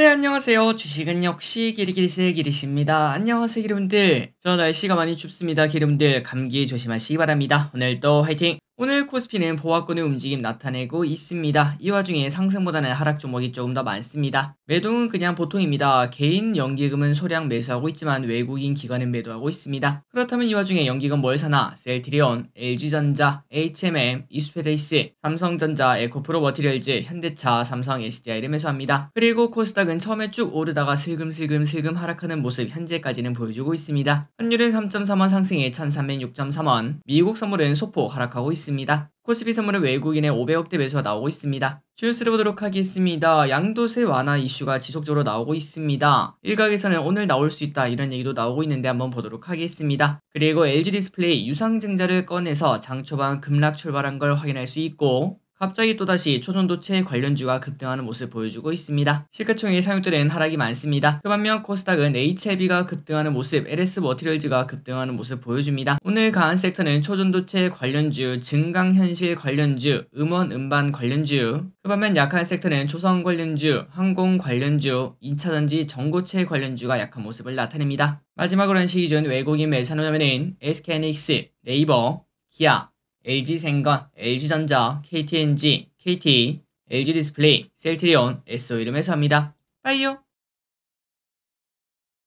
네, 안녕하세요. 주식은 역시 기리기리세 기리십니다. 안녕하세요, 기분들저 날씨가 많이 춥습니다, 기름들. 감기 조심하시기 바랍니다. 오늘도 화이팅! 오늘 코스피는 보합권의 움직임 나타내고 있습니다. 이 와중에 상승보다는 하락 종목이 조금 더 많습니다. 매동은 그냥 보통입니다. 개인 연기금은 소량 매수하고 있지만 외국인 기관은 매도하고 있습니다. 그렇다면 이 와중에 연기금 뭘 사나? 셀트리온, LG전자, HMM, 이스페데이스, 삼성전자, 에코프로 머티리얼즈, 현대차, 삼성 SDI를 매수합니다. 그리고 코스닥은 처음에 쭉 오르다가 슬금슬금 슬금 하락하는 모습 현재까지는 보여주고 있습니다. 환율은 3.3원 상승해 1306.3원, 미국 선물은 소폭 하락하고 있습니다. 있습니다. 코스피 선물은 외국인의 500억대 매수가 나오고 있습니다. 주스를 보도록 하겠습니다. 양도세 완화 이슈가 지속적으로 나오고 있습니다. 일각에서는 오늘 나올 수 있다 이런 얘기도 나오고 있는데 한번 보도록 하겠습니다. 그리고 LG 디스플레이 유상증자를 꺼내서 장 초반 급락 출발한 걸 확인할 수 있고 갑자기 또다시 초전도체 관련주가 급등하는 모습 보여주고 있습니다. 시가총액 상용들은 하락이 많습니다. 그 반면 코스닥은 HLB가 급등하는 모습, LS 머티리얼즈가 급등하는 모습 보여줍니다. 오늘 강한 섹터는 초전도체 관련주, 증강현실 관련주, 음원 음반 관련주, 그 반면 약한 섹터는 조성 관련주, 항공 관련주, 2차전지 전고체 관련주가 약한 모습을 나타냅니다. 마지막으로 한시 기준 외국인 매수 참자매는 SKNX, 네이버, 기아, LG생과 LG전자, KTNG, KT, LG디스플레이, 셀트리온, SO이름에서 합니다. 빠이요!